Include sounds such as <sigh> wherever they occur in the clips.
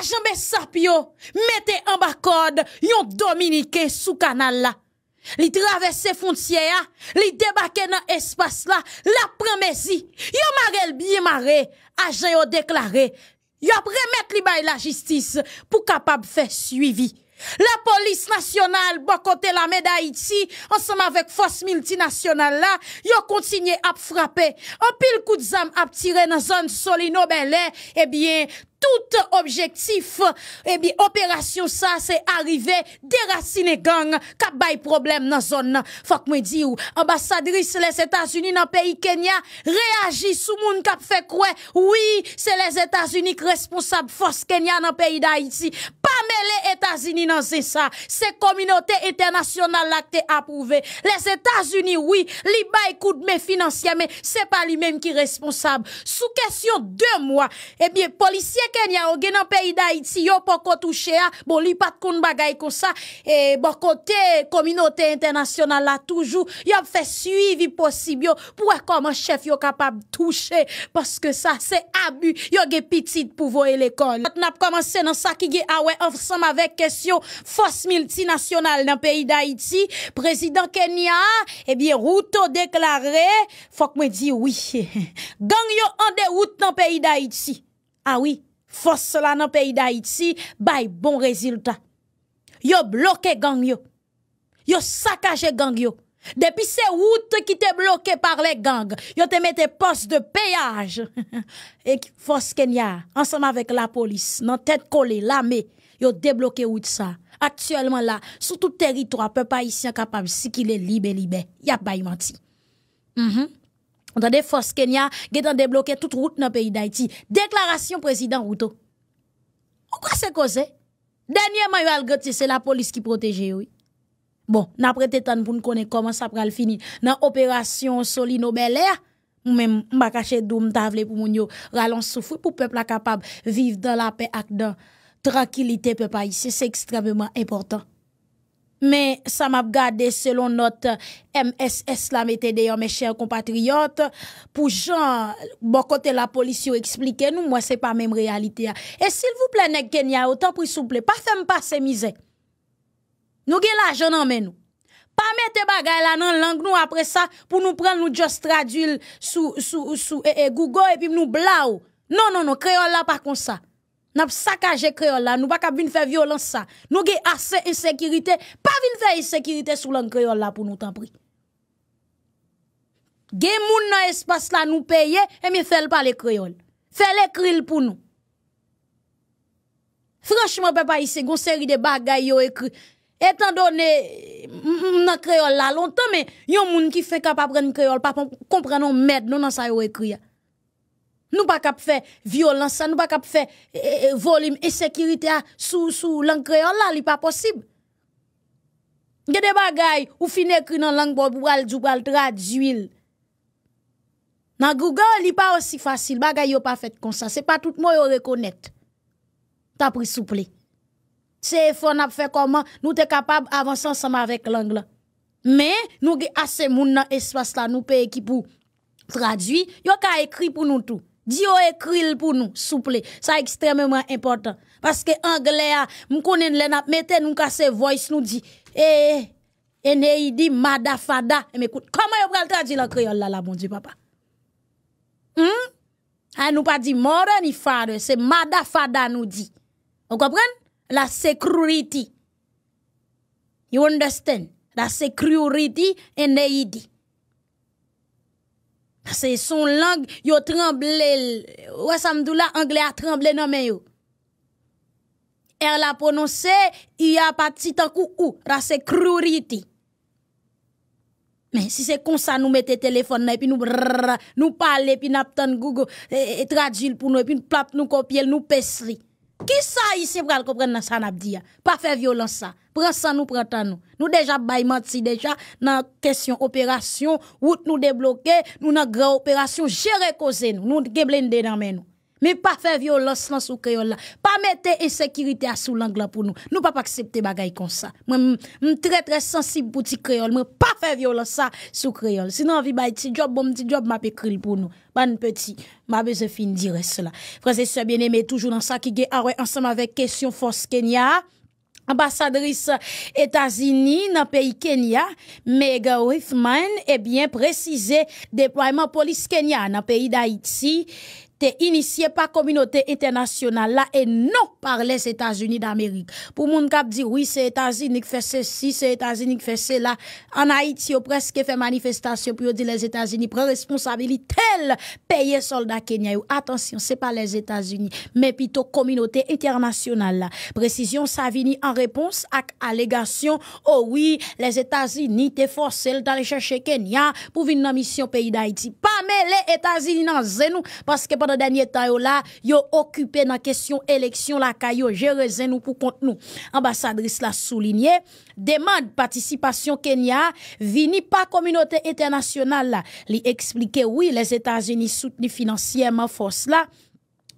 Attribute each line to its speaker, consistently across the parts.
Speaker 1: Ajanbe Sapio mette en bas code yon Dominique sous canal là. Li traverse frontière, hein. li débarque dans espace là, la promesse. Yo marel bien maré, agent yo déclaré. Yo remettre li bay la justice pour capable faire suivi. La police nationale, bon côté la médaille ensemble avec force multinationale là, ont continue à frapper. En pile coup de zam à tirer dans zone Solino Belé, eh bien, tout objectif, eh bien, opération ça, c'est arrivé, déraciner gang, cap bay problème dans zone Faut que moi ou, ambassadrice les États-Unis dans pays Kenya, réagit sous moun cap fait quoi? Oui, c'est les États-Unis qui responsable force Kenya dans pays d'Haïti. Pas les États-Unis dans c'est ça. C'est communauté internationale là approuvé. Les États-Unis, oui, li bay coup de mes financiers, mais c'est pas lui-même qui responsable. Sous question deux mois, eh bien, policier Kenya ou gen nan peyi d'Haïti yo poko touche a, bon li pat kon bagay kon sa, e bon kote kominote internationale la toujou, yo suivi possible pou wè un chef yo kapab touche, que sa c'est abus yo ge petit pou voye l'école Nat nap est nan sa ki gen awe ansam avek kesyon pays multinasyonal nan peyi président Kenya président eh Kenya, Ruto déclaré faut que me di oui, <laughs> gang yo a de route nan peyi pays Ah oui, Fos la nan peyi da iti, bay bon rezultat. Yo bloke gang yo. Yo sakaje gang yo. Depi se wout ki te bloke par le gang, yo te mette pos de peyaj. <laughs> Fos Kenya, ansama vek la polis, nan tet kole, la me, yo debloke wout sa. Aktuellement la, sou tout territoire, pe pa isi an kapav si ki le libe libe. Yap bay manti. Mhm. On a des forces Kenya qui ont débloqué toute route dans le pays d'Haïti. Déclaration président Routo. Pourquoi c'est causé? Dernièrement, il c'est la police qui protège, oui. Bon, n'a prêté temps pour nous connaître comment ça va finir. Dans l'opération Solino Bel Air, ou même m'a caché doum tavle pour moun yo ralon souffrir pour peuple capable vivre dans la paix et dans tranquillité peuple c'est extrêmement important. Mais ça m'a gardé selon notre MSS la mettez d'ailleurs mes chers compatriotes pour Jean bon côté la police expliquez nous moi c'est pas même réalité et s'il vous plaît y a autant pour s'il plaît pas faire passer misère. nous gain l'argent en nous pas mettre bagaille là dans langue nous après ça pour nous prendre nous juste traduire sous sous sous eh, eh, Google et puis nous blau non non non créole là pas comme ça n'a pas saccagé créole là nous pas cap faire violence ça nous avons assez insécurité pas vinn faire insécurité sur le créole là pour nous t'en prie gain moun dans espace là nous payer et eh mi pas le créole faire l'écrire pour nous franchement papa il ici une série de bagay yo écrit étant donné nan créole là longtemps mais y yon moun qui fait capable prendre créole pas comprendre merde non dans ça yo écrit nous pas cap faire violence, nous pas faire volume eh, eh, eh, volume sécurité sous sous langue créole là, li pas possible. Il y a des choses ou fin écrit dans langue pour al du traduire. Dans Google, n'est pas aussi facile, bagaille yo pas fait comme ça, c'est pas tout le monde reconnaître. T'as pris souple. C'est effort n'a fait comment nous sommes capable d'avancer ensemble avec l'anglais. Mais nous avons assez moun dans espace là, nous paye qui pour traduire, yo ka écrit pour nous tout. Dieu écrit pour nous, plaît. Ça extrêmement important. Parce que anglais, ah, nous connaissons les nap, mettez nous casser voice, nous dit, eh, Eneidi, eh, madafada. Eh, mais écoute, comment vous prenez traduire la créole là, là, mon Dieu, papa? Hmm? ne ah, nous pas dit mort ni fada, c'est Madafada » fada, nous dit. Vous comprenez? La sécurité. You understand? La sécurité, Eneidi. C'est son langue, yo tremblé. Ouais, Samdoula, anglais a tremblé non mais yo. Elle a prononcé, il a parti tant coup ou, c'est cruelty. Mais si c'est comme ça, nous mettons téléphone, et puis nous, nous parlons, et puis nous Google, et, et traduit pour nous, et puis nous plap, nous copier, nous qui ça ici pour comprendre ça n'a dit Pas faire violence ça. Prends ça nous prends temps nous. Nous déjà bail menti déjà dans question opération, route nous débloquer, nous dans grande opération gérer cause nous. Nous geblende dans nous. Mais pas faire violence dans sous créole là. Pas mettre insécurité à sous l'angle pour nous. Nous pas accepter bagaille comme ça. Moi très très sensible pour petit créole, moi pas faire violence ça sous créole. Sinon vit by petit job bon petit job m'a écrit pour nous. Ban petit, m'a besoin fin dire cela. Frères bien aimé toujours dans ça qui ah ouais, ensemble avec question force Kenya ambassadrice États-Unis dans le pays Kenya, Mega Oifman, eh bien, précisé déploiement police Kenya dans le pays d'Haïti, te initié par communauté internationale là et non par les États-Unis d'Amérique. Pour moun kap dit oui, c'est États-Unis qui fait ceci, c'est États-Unis qui fait cela. En Haïti, on presque fait manifestation pour dire les États-Unis prennent responsabilité payer soldats Kenya. Attention, c'est pas les États-Unis, mais plutôt communauté internationale là. Précision vini en réponse à allégation oh oui, les États-Unis t'es forcé d'aller chercher Kenya pour venir dans mission pays d'Haïti. Pas mais les États-Unis dans nous parce que pendant dernier temps là, yo occupé dans question élection la kayo géré nous pour compte nous. Ambassadrice l'a souligné, demande participation Kenya vini par communauté internationale là. Li expliquer oui, les États-Unis soutenu financièrement force là.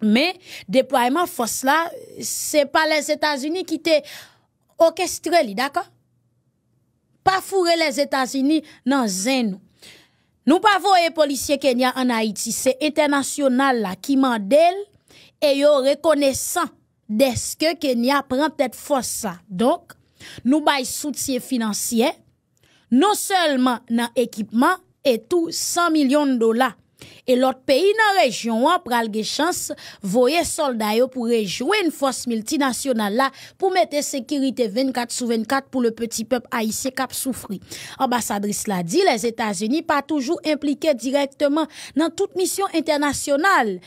Speaker 1: Mais déploiement force là, c'est pas les États-Unis qui t'ont orchestré, d'accord? Pas fourrer les États-Unis dans un nous pas les policiers Kenya en Haïti, c'est international là qui dit et yo reconnaissant ce que Kenya prend cette force ça. Donc, nous des soutien financier non seulement dans l'équipement et tout 100 millions de dollars et Et pays pays, la région, a pral de chance. voyer soldats pour rejoindre une force multinationale pour pour mettre sécurité 24 sur 24 pour le petit peuple qui a souffri. Ambassadrice la dit, les états unis pas toujours impliqués directement dans toute mission internationale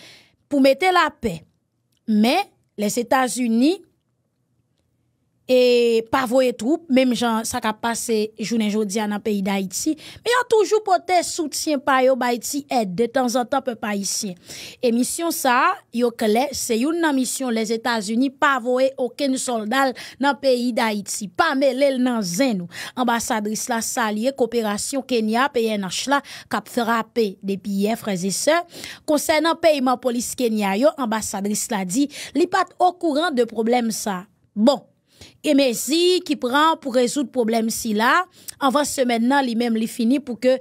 Speaker 1: pour mettre la paix. Mais les états unis e pavoye troupe, mem jan sa kap pase jounen jodia nan peyi d'Haïti, me yon toujou pote soutien pa yo baïti et de tan zan tan pe païsien. E misyon sa, yo kele, se youn nan misyon les Etats-Unis pavoye oken soldal nan peyi d'Haïti, pa me lèl nan zènou. Ambasadris la salye, koopération Kenya, peyen achla, kap frape de piye, freze se, konsen nan peyman polis Kenya yo, ambasadris la di, li pat okouran de problem sa. Bon, et merci qui prend pour résoudre problème si là avant ce maintenant lui-même lui fini pour que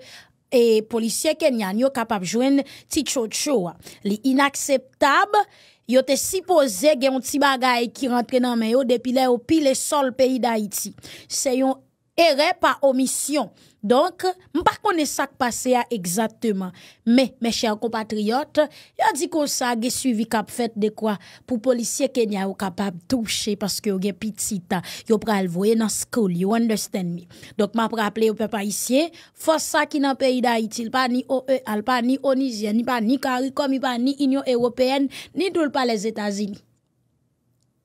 Speaker 1: les policiers kenyan yo capable joindre petit chocho li inacceptable yo te supposé gen un petit bagaille qui rentre dans main yo depuis là au pile sol pays d'Haïti c'est un erreur par omission Donk, m pa kone sak pase ya egzatman, me, me chè ou kompatriot, yo di kon sa ge suivi kap fèt de kwa pou polisye Kenya ou kapap touche paske ou ge pitita, yo pral vwe nan skoul, you understand me. Donk, ma pral aple ou pe pa isye, fòs sa ki nan pe yi da iti, l pa ni OE, al pa ni Onizien, ni pa ni Karikom, ni pa ni Union Européenne, ni doul pa les Etats-Unis.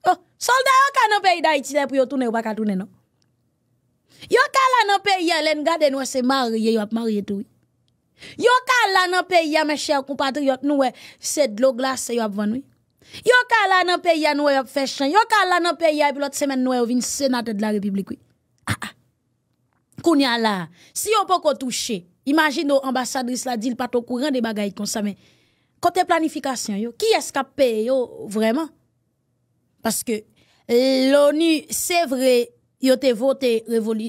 Speaker 1: Oh, soldè an ka nan pe yi da iti le pou yo toune ou pa ka toune nonk. Yo ka la nan peyi len gade nou e se marié yo ap marié tout. Yo ka la nan peyi mes chers compatriotes, nou c'est de l'eau glace, yo ap vanoui. Yo ka la nan peyi nou we ap fèchan. Yo ka la nan peyi ya, epi lot semen nou we, vin sénateur de la république. Ah ah. Kounya la, si yo poko touche, imagine ou ambassadrice la dil pas au courant des bagay comme ça, mais côté planification, yo, qui est-ce qu'a payé, yo, vraiment? Parce que l'ONU, c'est vrai, ils ont voté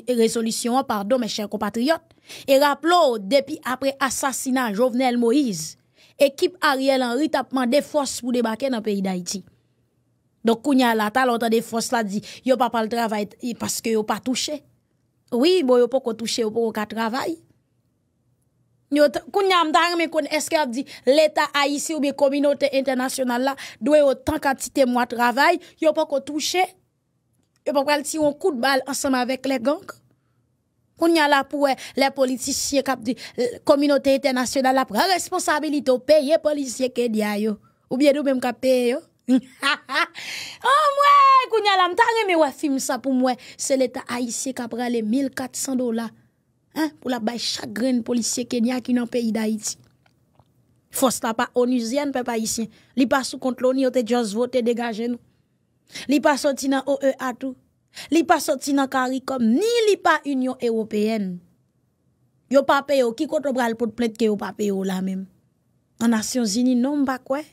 Speaker 1: résolution, pardon, mes chers compatriotes. Et rappelons, depuis après assassinat Jovenel Moïse, équipe Ariel Henry t'a demandé force pour débarquer dans le pays d'Haïti. Donc, quand la ta, on des forces là, dit, yo pas pas le travail parce que yo pas touché. Oui, bon, yo pas touché, yo pas travail. Yo, quand on est-ce que dit, l'État haïtien ou bien communauté internationale là, doit autant quantité moins travail, yo pas touché. Yo pa pral ti yon kou d'bal ansem avèk lè gank. Koun nye la pou wè eh, lè politisye kap di, kominote eh, etè nasyonal la pou wè responsabilite ou peye eh, polisye Kenya yo. Ou biedou mèm ka peye yo. Ou mwè koun nye la mtangè mè wè film sa pou mwè, se lè ta Aïsye kap pralè 1.400 dola. Pou la bay chagren polisye Kenya ki nan peyi da Aïti. Fos la pa onizyen pe pa Aïsye. Li pasou kont loni yo te djoz vote degajen nou. Li pa soti nan OE atou, li pa soti nan Karikom, ni li pa Union Européenne. Yo pa peyo, ki koto pral pou t'plet ke yo pa peyo la mèm. Anasyon zini non pa kwen,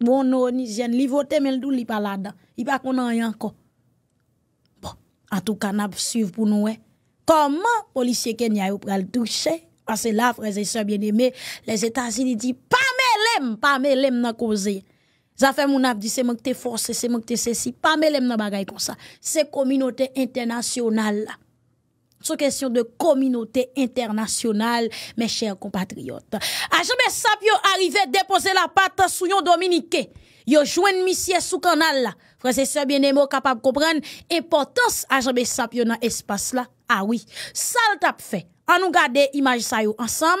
Speaker 1: bon, mwono onizyen, li vote meldou li pa lada, li pa konan yanko. Bon, atou kanap suv pou nouè. Koman polisye kenya yo pral touche? Ase la, freze se biene, mè, les Etats-Unis di, pa mè lèm, pa mè lèm nan kozeye. Ça fait mon dit c'est moi qui t'ai forcé, c'est moi qui t'ai ceci. Pas mes lèvres dans bagaille comme ça. C'est communauté internationale. C'est question de communauté internationale, mes chers compatriotes. Agent Sapio arrive déposer la patte sous yon Dominique. Yo joué une sous canal là. Frère, c'est ça bien aimé, capable de comprendre l'importance d'Agent Sapio dans espace là. Ah oui. Ça le tap fait. En nous garder image ça, yo ensemble.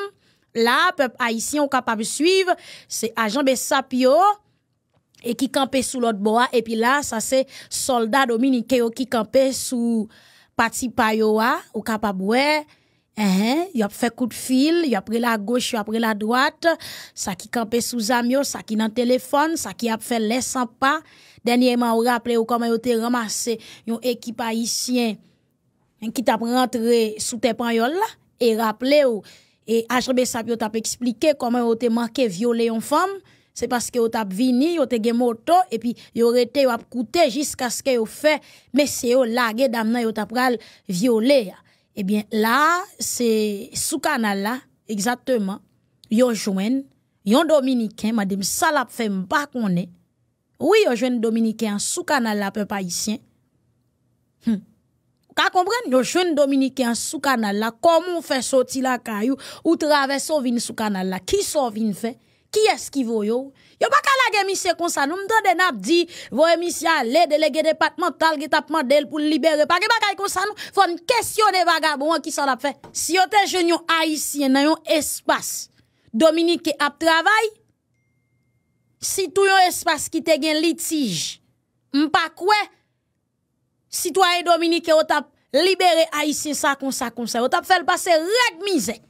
Speaker 1: Là, peuple haïtien capable de suivre. C'est agent Bessapio. Sapio et qui campait sous l'autre bois et puis là ça c'est soldat dominicains qui campait sous parti payoa ou capable Hein, y a fait coup de fil, y a pris la gauche, y a pris la droite, ça qui campait sous amio, ça qui dans téléphone, ça qui a fait les pas. Dernièrement, on rappelait ou comment y été ramassé une équipe haïtienne hein, qui t'a rentré sous tes panyols là et rappelait, ou et HB Sapio t'a expliqué comment y été manqué violer une femme c'est parce que vous vécu, vini, vous te gen moto, et puis vous rete, été a coûté jusqu'à ce que vous fait, mais c'est au lagué d'amna, yo tap violé. Eh bien, là, c'est sous canal là, exactement, Yo joine yon dominicain, madame Salap fait m'pa est. Oui, yo jeune dominicain sous canal là, peu haïtien. Hm. Ka sont yo dominicains, sous canal-là, comment on fait sortir la caillou ou traverser so vin canal-là la, Qui sort vin fè? Ki eski vo yo? Yo baka la gen misye konsa nou? Mta den ap di, vo gen misye a le delege departemental ge tap mandel pou libere. Pake baka yon konsa nou? Fon kestyone vagabou an ki san ap fe. Si yo te jen yon aisyen nan yon espas Dominique ap travay, si tou yon espas ki te gen litij, mpa kwe, si tou a yon Dominique yo tap libere aisyen sa konsa konsa, yo tap fel pase regmizek.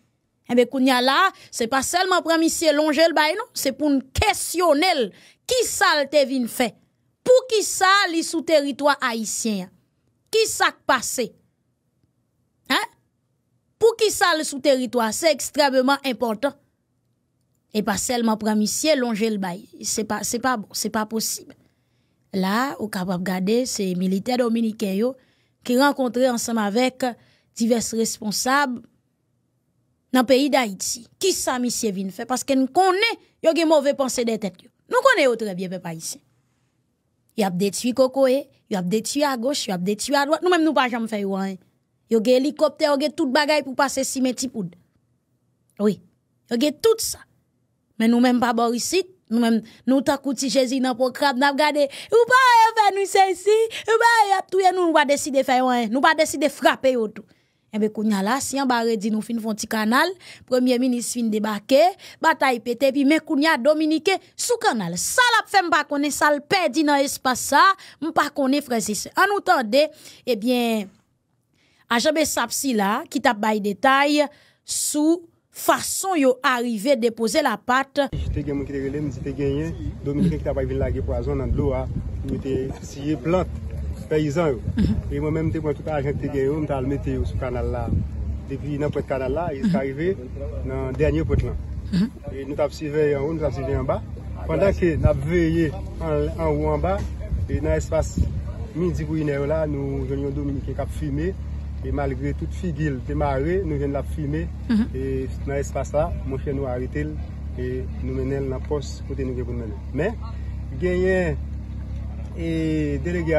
Speaker 1: Eh bien, Kounia là, c'est pas seulement pour monsieur longer le bail, non, c'est pour une questionnelle. qui ça le fait. Pour qui ça li sous territoire haïtien? Qui ça passé? Hein? Pour qui ça le sous territoire? C'est extrêmement important. Et pas seulement pour monsieur longer le bail. C'est pas, c'est pas, c'est pas possible. Là, au capable garder, c'est militaires dominicains qui rencontre ensemble avec divers responsables dans le pays d'Haïti. Qui ça, monsieur Vin fait Parce que nous connaissons les mauvais pensées de tête. Nous connaissons très bien, papa, ici. Il y a des tuyaux cocoé, il y a des tuyaux à gauche, il y a des tuyaux à droite. Nous-mêmes, nous ne pouvons pas faire eh. rien. Il y a des hélicoptères, il y a tout le pour passer si mes Oui, il y a tout ça. Mais nous-mêmes, pas bon ici. Nous même, nous t'accoutons si Jésus n'a pas crabe, n'a pas gardé. Ou pas, y'a nous ceci. Ou pas, y'a eh, tout, y'a nous, nous pas décider de faire rien. Eh. Nous pas décider de frapper ou Mbe eh kounya la, si yon ba redi nou fin fon ti kanal, premye minis fin debake, batay pete, pi mbe kounya dominike sou kanal. Sal ap fe mba kone sal pe di nan espasa, mba kone frezise. An nou tande, ebyen, eh ajebe sapsi la, ki tap bay detay, sou fason yo arrive depose la pat. Jite
Speaker 2: gen mbe ki te rele, mbe jite gen yen, dominike ki tap bay vin la ge poazon nan lo a, mbe te siye plante. peyizan ou. E mwen mèm te mwen touta ajen te gen ou mwen talmete ou sou kanal la. Depi nan pouet kanal la, e s'kari ve nan denye pouet lan. E nou tap si veye an ou, nou tap si veye an ba. Pendan ke nap veye an ou an ba, e nan espas midi gounen ou la, nou jenyon dou mwen ken kap fime. E malgre tout figil te mare, nou jenon lap fime. E nan espas la, mwen chen nou harite l, e nou menel nan pos kote nou genpoun menel. Men, genyen e delegae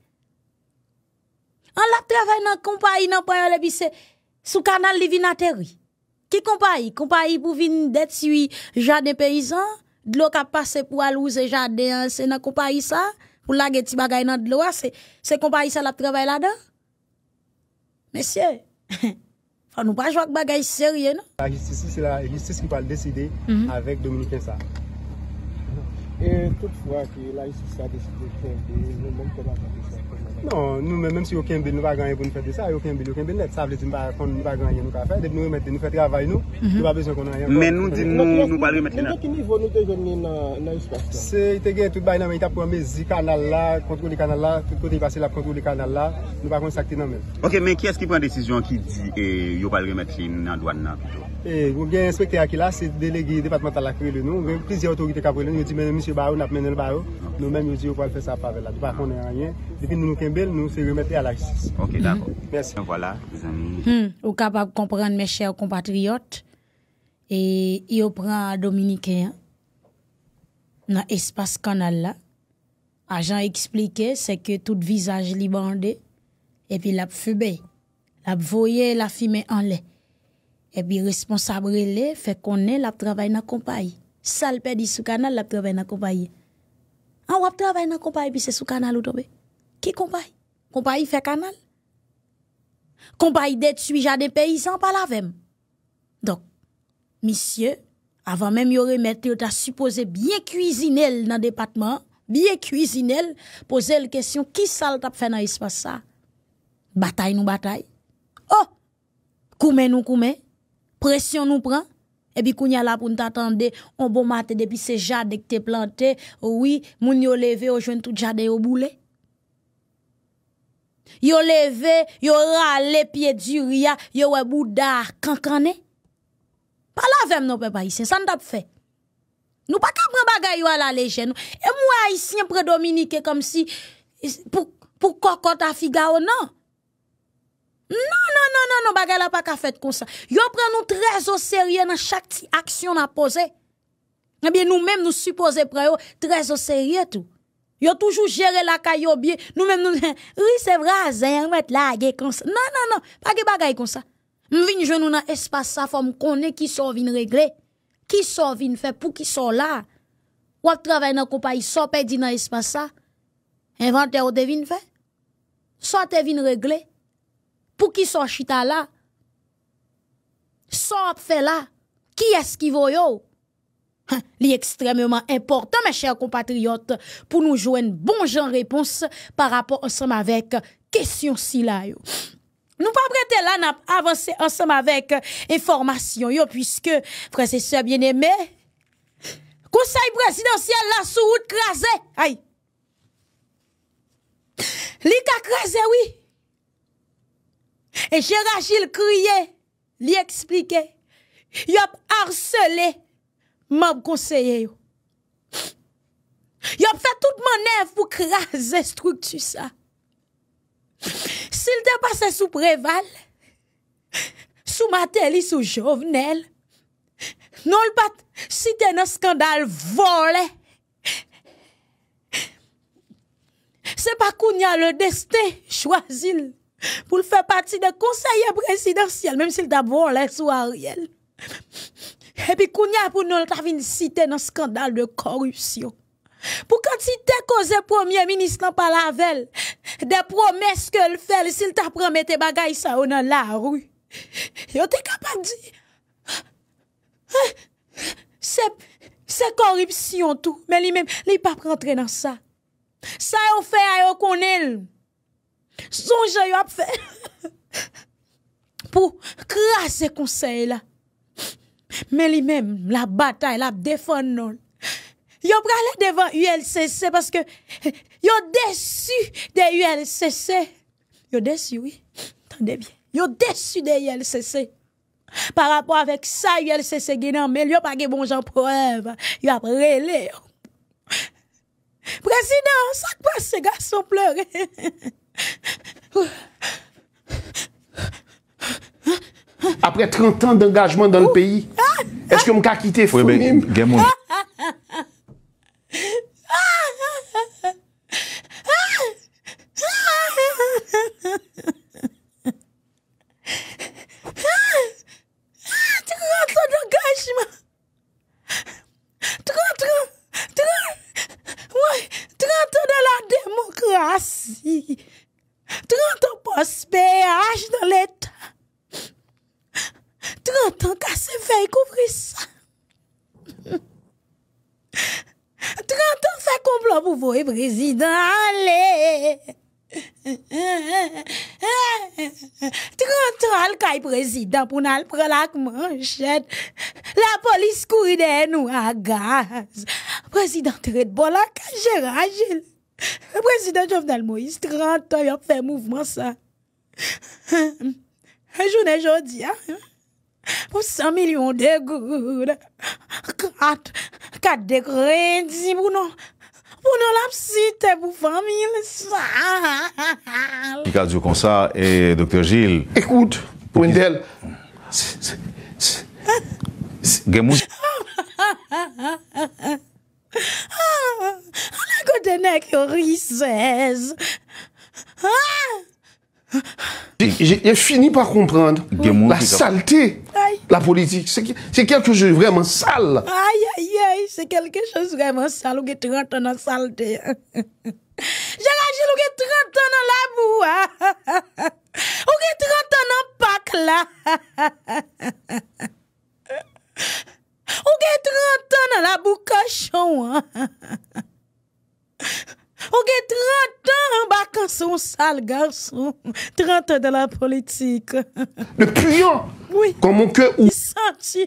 Speaker 1: On l'a travaillé dans la compagnie, dans le canal de la sous canal Livinateri. Qui compagnie Compagnie pour venir d'être jardin paysan, de l'eau qui passe pour aller ouzer jardin, c'est dans la compagnie ça, pour la guette choses, dans de l'eau, c'est compagnie ça qui travaillé là-dedans. Monsieur, <laughs> faut pas jouer avec des choses sérieuses.
Speaker 2: La justice, c'est la justice qui va le décider mhm. avec Dominique ça. E tout fwa ki la yon se satisite ki yon bonkola pati sa. Non, nou men, menm si yon ken bil nou pa genye pou nou fet de sa, yon ken bil, yon ken bil net, savle ti nou pa kon nou pa genye nou ka fe, dep nou remet di nou fet travay nou, mhm. nou pa bezon kon nan yon kon. Men nou di nou, nou pal remet li nan. Men pou ki ni von nou te jenye nan yon se? Se, yon te gen tout bay nan men, yon ta pou an bez yi kanal la, kontrol yon kanal la, tout kote yon pase la kontrol yon kanal la, nou pa kon sakte nan men. Ok, men ki eski pren desisyon ki di, e, yon pal remet li nan doan nan? monsieur Barou, nous avons mené le Barou. Nous-mêmes, nous disons qu'on faire ça par là. Par contre, rien. Depuis nous nous nous c'est remettons à la justice. Ok, d'accord. Mhm. Merci. Voilà, les amis.
Speaker 1: Hmm, vous capable de comprendre, mes chers compatriotes, et il prend Dominicain hein, dans l'espace canal là. Agent expliqué, c'est que tout visage li et puis l'a fumé, l'a voyé, l'a fumée en l'air. Et puis responsable relais fait qu'on est, l'a travail dans la compagnie sal perdit sous canal, la travaille dans la compagnie. On ah, va travailler dans la compagnie, puis c'est sous canal ou tombe. Qui compagnie? Compagnie fait canal. Compagnie détruit jardin paysan pas la même. Donc, monsieur, avant même de remettre, il a supposé bien cuisiner dans le département, bien cuisiner, poser la question qui sal t'a fait dans l'espace ça? Bataille nous bataille. Oh! koumen nous koumen Pression nous prend. Epi kounya la pou nou tatande, on bon mate depi se jade ek te plante, ouwi, moun yo leve, o jwen tout jade yo boule. Yo leve, yo rale, piye di ria, yo we bou dar, kan kan ne? Palavem nou pe pa isen, san tap fe? Nou pa ka pre bagay yo ala lejen, e mwen a isen pre dominike e kom si pou kokot afiga ou nan? Non, non, non, non, non, l'a pas qu'à faire comme ça. Yo prennent nous très au sérieux dans chaque action à poser. Eh bien, nous-mêmes, nous supposons prendre très au sérieux tout. Yo toujours géré la caillou bien. Nous-mêmes, nous, <laughs> oui, c'est vrai, on va être lagué comme ça. Non, non, non, pas que bagaille comme ça. M'vin venons nous dans espace ça, faut connait qui sort vine régler. Qui sort vine faire pour qui sort là. Ou travaille travailler dans compagnie, sort perdu dans espace ça. Inventeur ou devine faire. Sort te vine régler. Pour qui sont chita là? Sont fait là? Qui est-ce qui voit yo? Hein, extrêmement important, mes chers compatriotes, pour nous joindre bon genre réponse par rapport ensemble avec question si Nous pas prêter là, n'a ensemble avec information puisque, frères et sœurs bien-aimés, conseil présidentiel la sous crasé, aïe. Li ka crasé, oui. E jera jil kriye, li eksplike, yop arsele, mab konseye yo. Yop fe tout man ev pou kraze struktu sa. Sil de pase sou preval, sou matelis ou jovenel, non l pat si ten a skandal vole, se pa koun ya le deste chwazil, pou l fè pati de konseye presidensyel, mèm si l ta bon lè sou a riel. Epi koun ya pou nou l ta vin sitè nan skandal de korupsyon. Pou kan ti te koze premier ministran pa la vel, de promè skè l fè, li si l ta promè te bagay sa ou nan la rou. Yo te kapat di. Ah, se korupsyon tou, men li mèm, li pa prantre nan sa. Sa yo fè a yo konilm. Sonje yo ap fè, pou kre a se konsey la. Mè li mèm, la batay, la defon non. Yo pralè devan ULCC, paske yo desu de ULCC. Yo desu, oui, tande bien. Yo desu de ULCC. Par rapport avèk sa ULCC genè, mè li yo pake bonjan proèm. Yo ap relè. Prezident, sakwa se gaso pleurè. <laughs>
Speaker 3: Après 30 ans d'engagement dans le pays, est-ce que m'a quitté oui, ben,
Speaker 1: Trente ans de la démocratie. 30 an pos peyaj nan letan. 30 an kase fey kouvri sa. 30 an sa komplon pou vouye prezidant ale. 30 an al kaj prezidant pou nan al prelak manchet. La polis kouy den ou agaz. Prezidant red bolan kajera jelan. Le président Jovenel Moïse, 30 ans, il a fait mouvement ça. Journée jour, pour 100 millions de gouttes, 4, 4 de pour nous. Pour nous, la petite, pour famille,
Speaker 3: Il comme ça, et docteur Gilles. Écoute, Wendel.
Speaker 1: Ah, ah. J'ai fini
Speaker 3: par comprendre la
Speaker 1: saleté,
Speaker 3: la politique. C'est quelque chose vraiment sale.
Speaker 1: Aïe, aïe, aïe, c'est quelque chose vraiment sale. J'ai 30 ans dans la saleté. <laughs> J'ai 30 ans dans la boue. avez 30 ans dans le pack là. <laughs> Ou gen 30 an an bakanson sal garsou 30 an de la politik Depuyan Kwa moun ke ou Sansi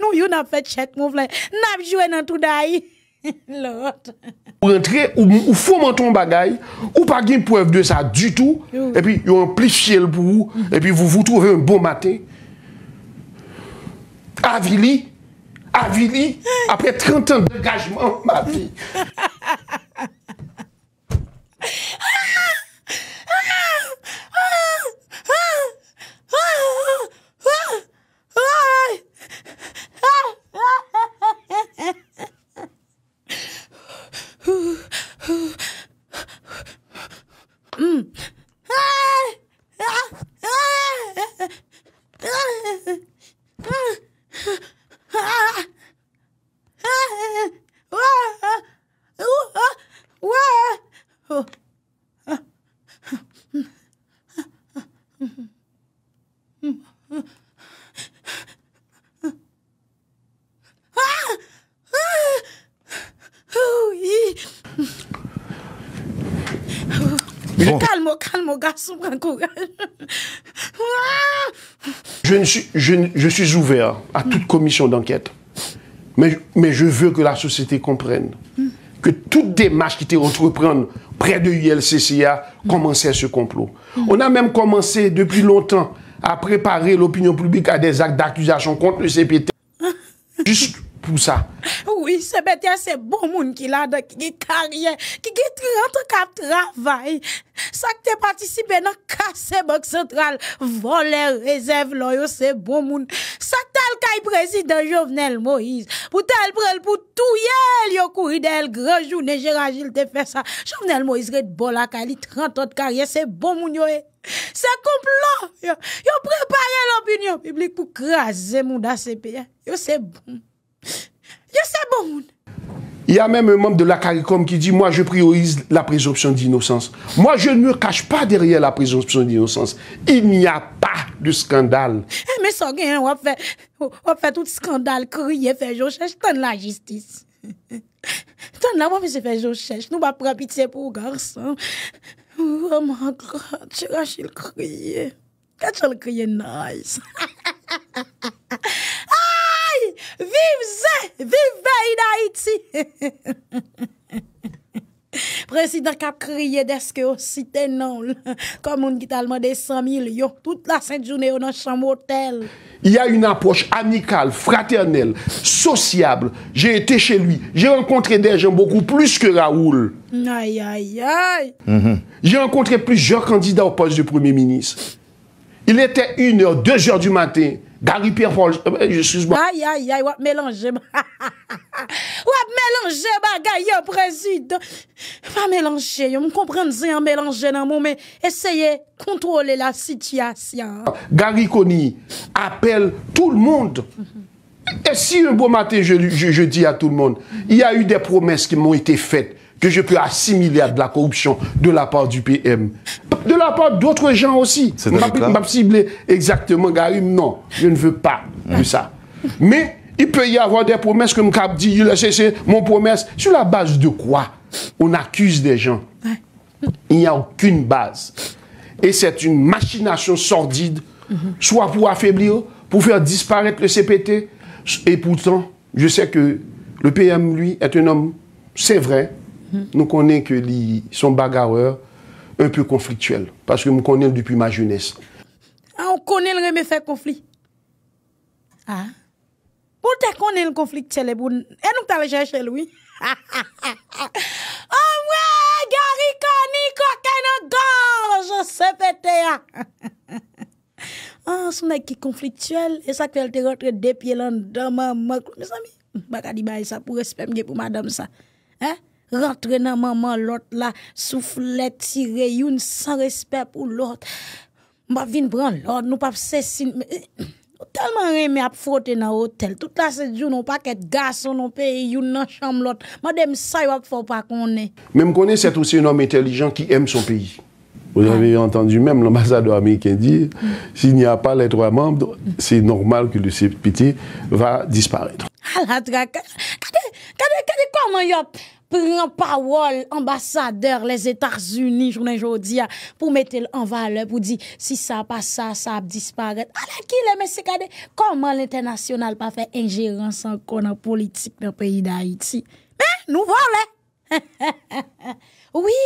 Speaker 1: Nou yon ap fet chek moun vle Nap jwen an tout day Lort Ou rentre ou fomantou
Speaker 3: an bagay Ou pagin pou evde sa du tou E pi yon pli fiel pou ou E pi vou vou touve un bon mate Avili avili après 30 ans d'engagement, ma vie. <laughs> mon je, suis, je, suis ouvert à toute commission d'enquête. Mais, je veux que la société comprenne que toute démarche qui était entreprendre près de l'ULCCA commençait ce complot. On a même commencé depuis longtemps à préparer l'opinion publique à des actes d'accusation contre le CPT. Juste pour ça.
Speaker 1: Se bete se bomoun ki lade, ki ki kariye, ki ki 30 kap travay, sakte patisipe nan kase bok sentral, voler, rezèv lò, yo se bomoun. Sakte al kaj prezidè Jovenel Moïse, pou tel prel pou touyèl, yo kouri del, grejou, neje rajil te fè sa. Jovenel Moïse red bol akali, 30 ot kariye, se bomoun yo e. Eh. Se komplon, yo prepare l'opinyon piblik pou krasè moun da sepe, eh. yo se bomoun.
Speaker 3: Il y a même un membre de la CARICOM qui dit, moi, je priorise la présomption d'innocence. Moi, je ne me cache pas derrière la présomption d'innocence. Il n'y a pas de scandale.
Speaker 1: Eh, mais ça, on va faire, on fait tout scandale, crier, faire, je cherche, la justice. Tan la wap pas prendre pitié pour garçon. Oh rapitye tu garsan. Waman gra, chè Tu vas le crier « nice. <laughs> Vive Vive Haïti! Président qui a crié d'esque au non, comme on qui t'a demandé 100 millions, toute la sainte journée dans chambre hôtel.
Speaker 3: Il y a une approche amicale, fraternelle, sociable. J'ai été chez lui, j'ai rencontré des gens beaucoup plus que Raoul.
Speaker 1: Aïe, aïe, aïe.
Speaker 3: Mhm. J'ai rencontré plusieurs candidats au poste de Premier ministre. Il était 1h, 2h du matin. Gary Pierre Paul, excuse-moi. Ben, aïe,
Speaker 1: aïe, aïe, wap mélanger. <laughs> wap mélanger bagay yo, président. Va mélanger, yo, m'comprenne c'est un mélanger nan mou, mais essayez contrôler la situation.
Speaker 3: Gary Koni appelle tout le monde. Et si un beau matin, je, je, je dis à tout le monde, il y a eu des promesses qui m'ont été faites que je peux assimiler à de la corruption de la part du PM, de la part d'autres gens aussi. Je ne cibler exactement Garim, non, je ne veux pas de ça. Mais il peut y avoir des promesses comme Cap dit, c'est mon promesse. Sur la base de quoi on accuse des gens Il n'y a aucune base. Et c'est une machination sordide, soit pour affaiblir, pour faire disparaître le CPT. Et pourtant, je sais que le PM, lui, est un homme, c'est vrai, Nou konen ke li son bagaweur un pou konfliktuel. Paske mou konen depi ma jounes.
Speaker 1: A, ah, ou konen reme fe konflik? Ha? Ah. Ou te konen konfliktuel e bou? E nou ta le jen chel, oui? Ha, ha, ha, ha! Ou mwen gari koni kwa kene gwa! Sepe te ya! Ha, sou nè ki konfliktuel, e sa kvel te rotre depi lan dan ma maklou, mè sa mi? Mbaka di ba e sa pou respem ge pou madame sa. Ha? rentre dans maman là, la, souffle tire une sans respect pour lot. ma vin pran lot, pas pas cesser euh, <clears throat> tellement rien mais frote dans hotel. Tout la se djou pas qu'être garçon nou peyi youn dans chanm chambre Madem sa yo ap fò pas konen.
Speaker 3: même Même si aussi un homme intelligent qui aime son pays. Vous avez entendu même l'ambassadeur américain dire, s'il n'y a pas les trois membres, c'est normal que le CPT va disparaître.
Speaker 1: Ah, la comment Prenk pa wol ambasadeur les Etats-Unis jounen jodi ya pou mette l an vale pou di si sa pa sa sa ap disparet. A la ki le mese kade? Koman l internasyonal pa fe ingeransan konan politik nan peyi da Haiti? Ben nou vo le! <laughs> Oui!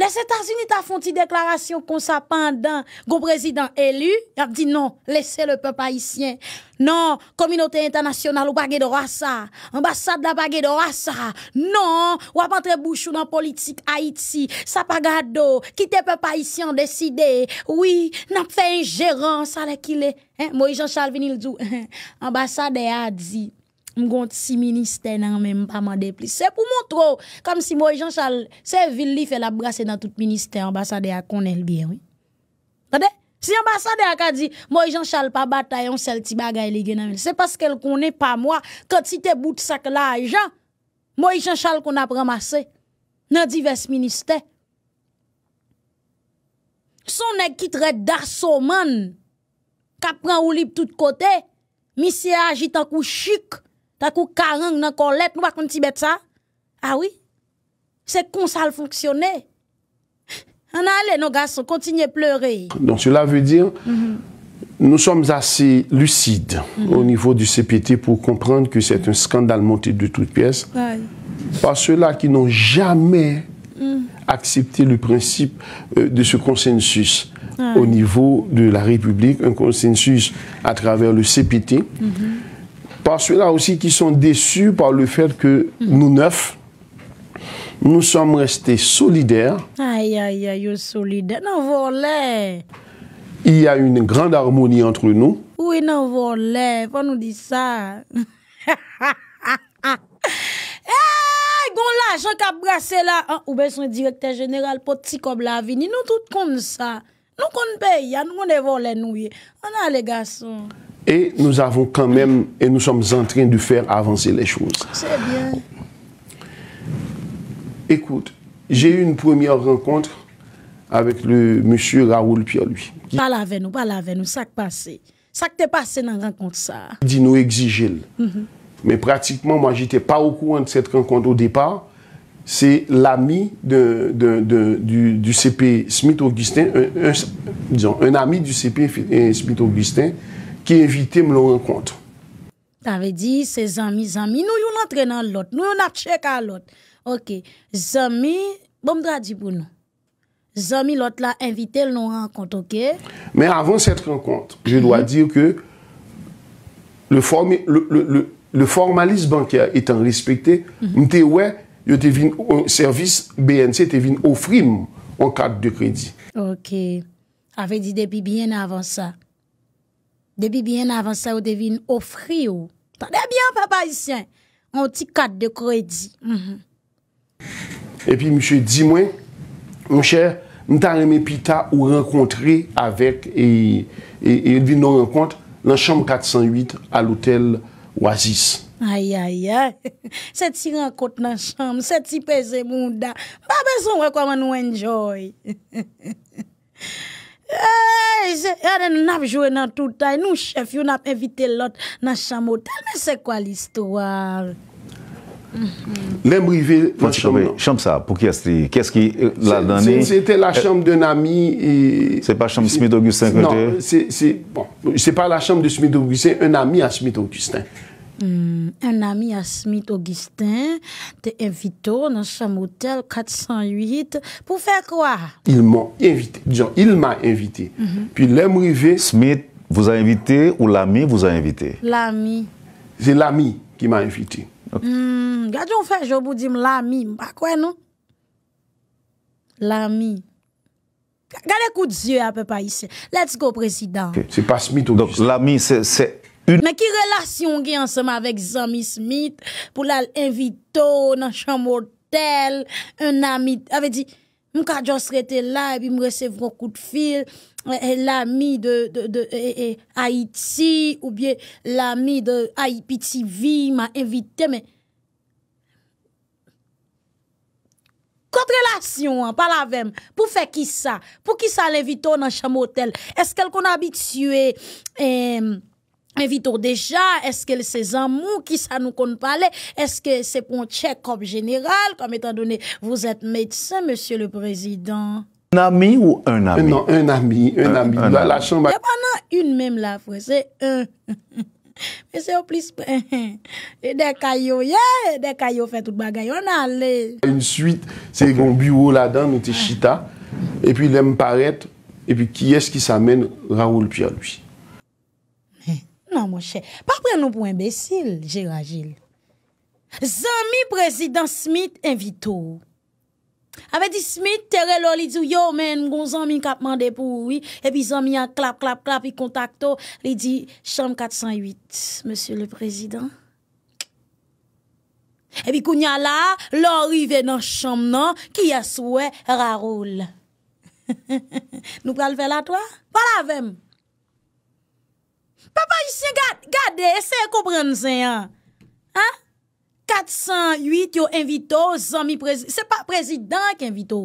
Speaker 1: Des Etats-Unis ta fonti deklarasyon kon sa pandan. Gon prezident elu, ya di non, lese le pepe haisyen. Non, Komunote Internasyonal ou bagay do Rasa. Ambassade non, la bagay do Rasa. Non, wapan tre bouchou nan politik Haiti. Sa pa gado, kite pepe haisyen deside. Oui, nan pfe en geran sa le ki le. Moi, Jean-Charles Vinilzou. <laughs> Ambassade ya di. mon si ministère nan pas pa mande plus Se pou montrer comme si Moïse Jean Charles, c'est ville li fait la brasser dans tout ministère, ambassadeur a connait bien, oui. Tade? Si ambassade a dit, di, Moïse Jean Charles pas bataille on sel ti bagay li gen nan men. Se paske l connaît pa moi. Quand si te bout sak l'argent, Moïse Jean Charles qu'on a ramassé dans divers ministères. Son on qui traite d'assomane, qui prend ou lip tout côté misye agit en chik, coup encore nous pas comme Tibet ça. Ah oui. C'est comme ça le fonctionner. On allé, nos garçons continuer à pleurer.
Speaker 3: Donc cela veut dire Nous sommes assez lucides mhm. au niveau du CPT pour comprendre que c'est un scandale monté de toutes pièces par ceux-là qui n'ont jamais mhm. accepté le principe euh, de ce consensus au niveau de la République, un consensus à travers le CPT. Mhm parce que là aussi qui sont déçus par le fait que nous neuf, nous sommes restés solidaires.
Speaker 1: Aïe, aïe, aïe, solidaires. Non, voler.
Speaker 3: Il y a une grande harmonie entre nous.
Speaker 1: Oui, non, volé Pas nous dire ça. <laughs> Hey, gon l'argent qu'a brassé là. Ah, ou bien son directeur général pour petit comme la vie. Nous tout comme ça. Nous nous les nous. On a les garçons.
Speaker 3: Et nous avons quand même, et nous sommes en train de faire avancer les choses. C'est bien. Écoute, j'ai eu une première rencontre avec le monsieur Raoul pierre lui.
Speaker 1: Parle avec nous, parle avec nous, ça qui passé. Ça qui passé dans la rencontre, ça.
Speaker 3: Il nous exiger. Mhm. Mais pratiquement, moi, j'étais pas au courant de cette rencontre au départ c'est l'ami de, du, du, CP Smith-Augustin, euh, un, disons, un ami du CP Smith-Augustin qui invité me le rencontre.
Speaker 1: avais dit, c'est amis zami, nous on entraîne dans l'autre, nous on a check à l'autre. Ok, zami, bon me dit pour nous. Zami, l'autre l'a invité, nous rencontre, ok?
Speaker 3: Mais avant cette rencontre, je dois mhm. dire que le, le, le, formalisme bancaire étant respecté, mm -hmm. ouais, Yo te vin servis BNC, te vin ofri mwen kade de kredi.
Speaker 1: Ok, ave di debi bien avansa. Depi bien avansa yo te vin ofri yo. Tade bien papa Isyan, mwen ti kade de kredi.
Speaker 3: E pi mwen se di mwen, mwen chè, mwen ta reme pita ou renkontre avek e vin nan renkontre lan chanm 408 al otel Ouazis.
Speaker 1: Aya ya, <laughs> se ti anko nan chanm, se ti peze mou da, ba be sonwe kwa man ou enjoy. E, <laughs> se, e, nan ap jowe nan touta, nou chef, yon ap evite lot nan chanm otel, men se kwa l'histoire.
Speaker 3: Len Brive, chanm sa, pou ki astri? Kèst ki la dani? Se te la eh, chanm de Nami, e- se pa chanm Smith August 52? Non, bon, se pa la chanm de Smith August, se un nami a Smith Augustin.
Speaker 1: Mm. un ami à Smith Augustin t'a invité dans son hôtel 408 pour faire quoi
Speaker 3: Ils m'ont invité. Jean, il m'a invité. Mm-hmm. Puis l'homme Smith vous a invité ou l'ami vous a invité
Speaker 1: L'ami.
Speaker 3: C'est l'ami qui m'a invité.
Speaker 1: Regardez, mm. on fait, je vous dis l'ami. Pas quoi, non L'ami. Regardez coup de yeux à peu près ici. Let's go, président.
Speaker 3: C'est pas Smith Augustin. Donc l'ami, c'est Mè
Speaker 1: ki relasyon gen ansèm avèk Zami Smith pou lal evito nan chan motel, un amit avè di, mkajon sretè la e bi mwesev ronkout fil, l amit de Haiti ou bi l amit de Aipiti Vi mwa evite, mè. Kot relasyon an, pal avèm, pou fè ki sa, pou ki sa l evito nan chan motel, eske l kon abitue, m. Mais Vito, déjà, est-ce que c'est amours, qui ça nous compte parler? Est-ce que c'est pour un check-up général, comme étant donné, vous êtes médecin, monsieur le président?
Speaker 3: Un ami ou un ami? Non, un ami, un, ami. la chambre. a
Speaker 1: pendant une même là, c'est un. <laughs> Mais c'est au plus <laughs> Et des caillots, yeah, des caillots fait tout bagaille, on a allé.
Speaker 3: Une suite, c'est mon bureau là-dedans, notre chita. Et puis, il aime paraître. Et puis, qui est-ce qui s'amène Raoul Pierre-Louis?
Speaker 1: Nan monshe, pa pren nou pou imbesil, jirajil. Zan mi prezident Smith invito. Awe di Smith, tere lo li di yo men, mgon zan mi kapman depoui, epi zan mi a klap klap klap, i kontakto, li di, chanm 408, monsye le prezident. Epi kou nyal la, lor i venan chanm nan, ki yaswe raroul. <laughs> Nou pral vela to? Vala vem! Papa, yisye, gade, gade, eseye komprenzen, an. An, 408 yo invito, zanmi prezident, se pa prezident ki invito.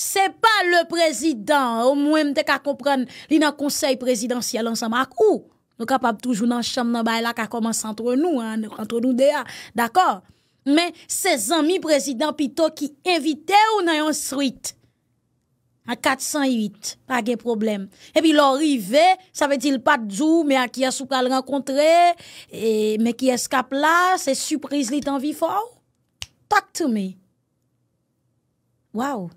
Speaker 1: Se pa le prezident, ou mwen mte ka kompren, li nan konsey prezident sialan sa mak ou. Nou kapap toujou nan chanm nan bay la ka komanse antre nou, an, antre nou deya, d'akor. Men, se zanmi prezident pito ki invite ou nan yon suite. A 408, pa ge problem. E pi lor rive, sa ve di l pat djou, me a kia sou kal renkontre, e me kia skapla, se surprise li tan vi faw. Pat me. Waw.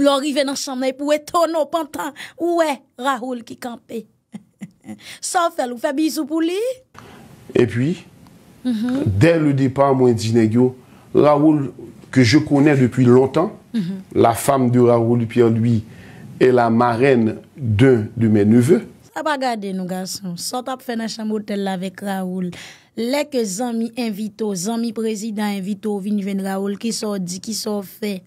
Speaker 1: Lor rive nan chanmne, pou eto nou pantan, ou e Rahoul ki kampe. <laughs> Sa fe lou fe bizou pou li.
Speaker 3: E pi, der l depan mwen di negyo, Rahoul, ke je konen depi lontan, Mhm. La femme de Raoul Pierre, lui, est la marraine d'un de mes neveux.
Speaker 1: Ça va garder, nous, garçons. Sorte faire fait dans chambre hôtel avec Raoul. Les que amis invités, amis président invités, viennent Raoul, qui sont dit, qui sort fait.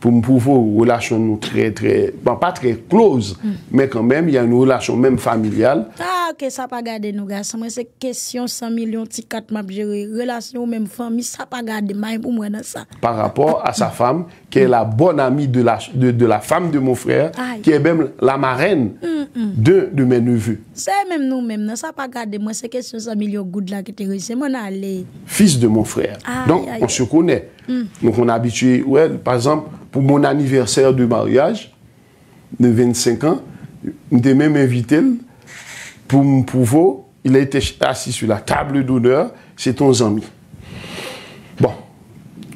Speaker 3: pou m pouvo ou relasyon nou tre, tre, pa bon, pa tre close, hmm. men kan men, yon relasyon men familial.
Speaker 1: Ah, ok, sa pa gade nou, gas, mwen se kesyon 100 milyon tikat map jere, relasyon ou men famil, sa pa gade, may pou mwen an sa.
Speaker 3: Pa rapor a sa fam, ke la bon ami de la fam de mou frey, ki e bem la marene de men hmm, hmm. neveu.
Speaker 1: C'est même nous-même, ça ça pas garder moi se kesyon sa million goud la qui te c'est mon
Speaker 3: Fils de mon frère. Donc, on se connaît. Hmm. Donc, on habitué, ouais, par exemple, pour mon anniversaire de mariage, de 25 ans, m'de même invité pour vous, il a été assis sur la table d'honneur, c'est ton ami. Bon,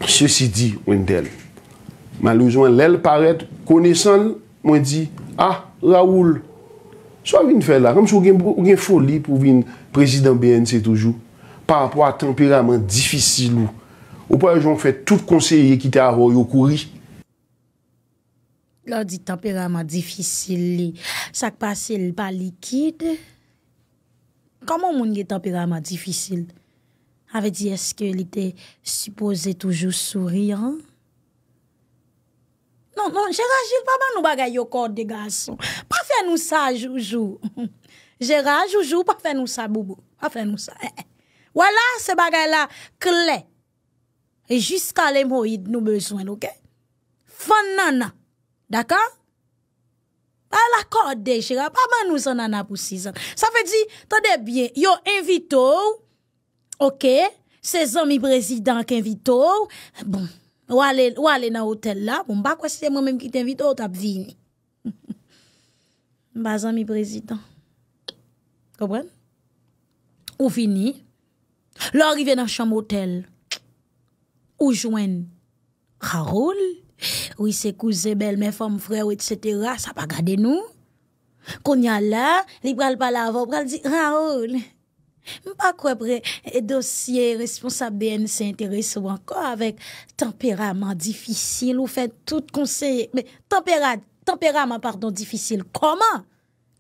Speaker 3: ceci dit, Wendell, malheureusement, elle paraît connaissant, moi dit, ah, Raoul, Swa vin fè la, kamsi ou gen foli pou vin prezident BNC toujou. Pa apwa temperaman difisil ou. Ou pa ajon fè tout konseye ki te arroyo kouri.
Speaker 1: La di temperaman difisil li, sak pa se li pa likid. Kamo moun li temperaman difisil? Ave di eske li te suppose toujou souriyan? Non, non, Gérard Gilles, pa ban nou bagay yo korde de gason. Pa fè nou sa, Joujou. <laughs> Gérard Joujou, pa fè nou sa, Boubou. Pa fè nou sa. Wala, se bagay la, kle. E jiska le mou id nou bezwen, ok? Fon nana, daka? Pa la korde de Gérard, pa ban nou sa nana pou si zan. Sa fè di, tade bie, yo invito, ok? Se zan mi prezident ki invito, bon. Ou ale nan otel la, pou bon, mba kwa se mwen menm ki te invite ou tap vini. <laughs> Mba zan mi prezident. Kopren? Ou vini? Lò orive nan chanm otel. Ou jwen? Raoul? Ou i se kouze bel men fom fre ou et setera, sa pa gade nou? Konya la, li pral pala avon, pral di, Raoul! Mpa kwe pre dosye responsable BNC interese wanko avek Temperaman difisil Ou fe tout konseye Temperaman pardon difisil Koman?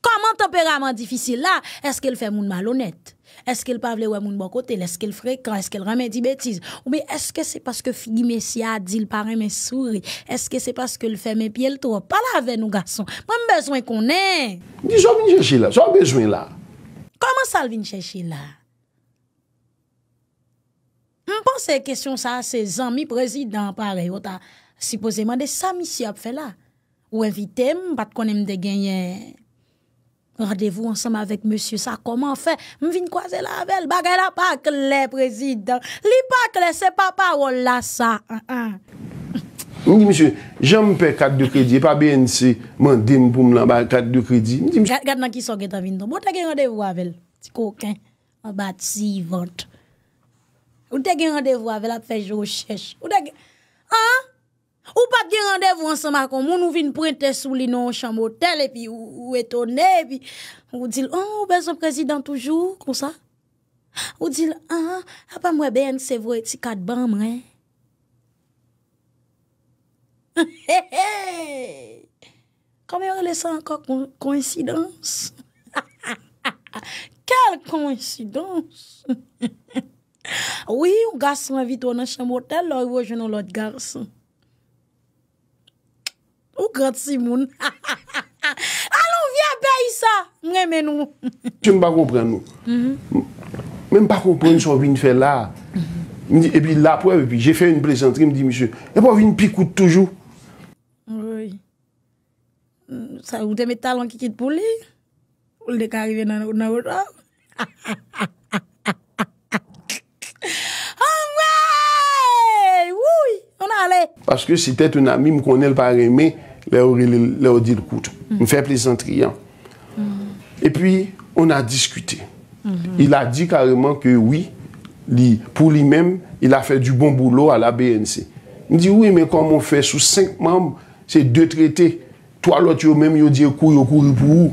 Speaker 1: Koman temperaman difisil la? Eske l fe moun malonet? Eske l pavle wè moun bon kote? Eske l frekant? Eske l ramè di betiz? Ou mi eske se paske Figi Messia A di l parè mè souri? Eske se paske l fe mè pye l to? Palave nou gason? Mwen mbezwen konen?
Speaker 3: Jom mbezwen la Jom mbezwen la
Speaker 1: sal vin chèchè la? Mwen pon se kèsyon sa, se zan mi prezidant pare, o ta, sipoze mwen de sa misi ap fè la, ou evite mwen pat konen mdè genyen radevou ansam avèk monsye sa, koman fè? Mwen vin kwa zè la avèl, bagay la pa kle prezidant li pa kle, se pa pa wò la sa
Speaker 3: Mwen di monsye, jan mwen pe kak de kredi e pa BNC, mwen dim pou mlan ba kak de kredi, mwen di
Speaker 1: monsye Gat nan ki soke ta vin to, mwen te genye radevou avèl Si kouken, mabati si yi vante. Ou te gen randevou avè la pfej yo chèche. Ou te gen... Ou pa gen randevou an sema kon, moun ou vin pou ente sou li nou chan motel, epi ou etone, epi... Ou di l'on, ou oh, ben son prezident toujou, kon sa. Ou di l'on, apan ah, ah, mwen ben se vw eti kat ban mwen. Kame wè lè sa ankon kounsidans? Kame wè lè sa ankon kounsidans? Kèl kounsidans. <laughs> Ou yi ou garsan avit wè nan chan motèl, lò yi wò jenon lòt garsan. Ou garsan simoun. <laughs> Alon, vya, bè yi sa, mwen menou.
Speaker 3: Mwen <laughs> mwen pa kompren nou.
Speaker 1: Mwen mm-hmm.
Speaker 3: mwen pa kompren sou vini fè la. E pi la pouè, jè fè yi n'presentri, mwen di monsi, epwa vini pikout toujou.
Speaker 1: Ou yi. Sa ou de mè talon ki kit pou li. Ou lè kè arive nan ou nan wot av. Ha ha ha ha ha ha ha ha ha ha ha. Ha ouwe, ouwe, on a le.
Speaker 3: Parce que c'était un ami, m'konnait le parrain, mais, le ou dit le coude, m'fait plaisanter yon. Et puis, on a discuté. Mm-hmm. Il a dit carrément que oui, pour lui-même, il a fait du bon boulot à la BNC. Il dit oui, mais comment on fait sous cinq membres, c'est deux traités. Toi, l'autre, yo même, yo dire, kou, yo kou, yo pou ou.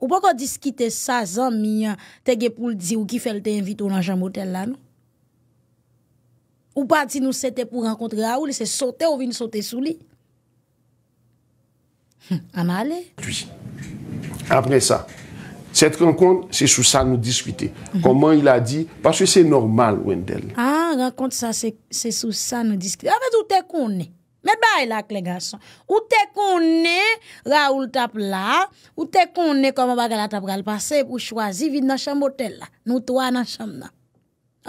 Speaker 1: Ou pas qu'on discute ça, zami, t'es pour le dire ou qui fait le à dans de hôtel là, non? Ou pas dit nous c'était pour rencontrer Raoul, c'est sauter ou venir sauter sous lui. On Puis,
Speaker 3: après ça, cette rencontre, c'est sur ça nous discuter. Mhm. Comment il a dit, parce que c'est normal, Wendell.
Speaker 1: Ah, rencontre ça, c'est sur ça nous discuter. Avec tout est qu'on Met bay la kle gansan. Ou te konen, Raoul tap la, ou te konen, koma bagala tap gal pase, ou chwazi, vide nan chanm botel la. Nou towa nan chanm nan.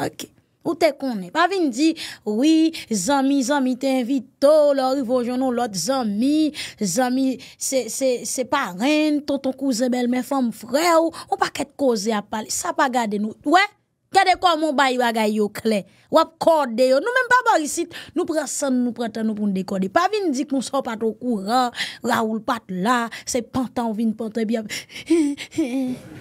Speaker 1: Ok. Ou te konen. Pa vin di, wii, zami, zami, te invito, lor, ivojono lot, zami, zami, se, se, se, se pa ren, ton ton kouze bel, men fom fre ou, ou pa ket kouze a pale. Sa pa gade nou. Wè? Wè? Gade kwa moun bayi waga yo kle, wap kode yo. Nou men pa borisit, nou prasen nou praten nou pou nou dekode. Pa vin dik nou so pato kura, raoul pat la, se pantan vin pantan. <laughs>